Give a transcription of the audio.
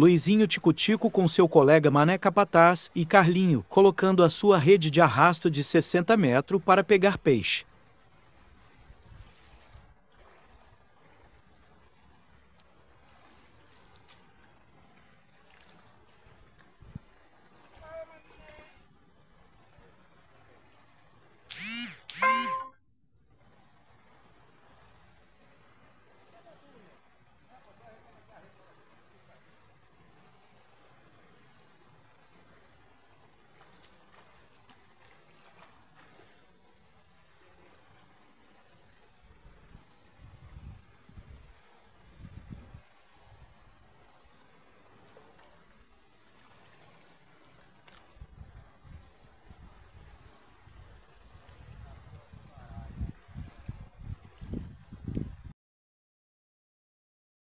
Luizinho Ticutico com seu colega Mané Capataz e Carlinho, colocando a sua rede de arrasto de 60 metros para pegar peixe.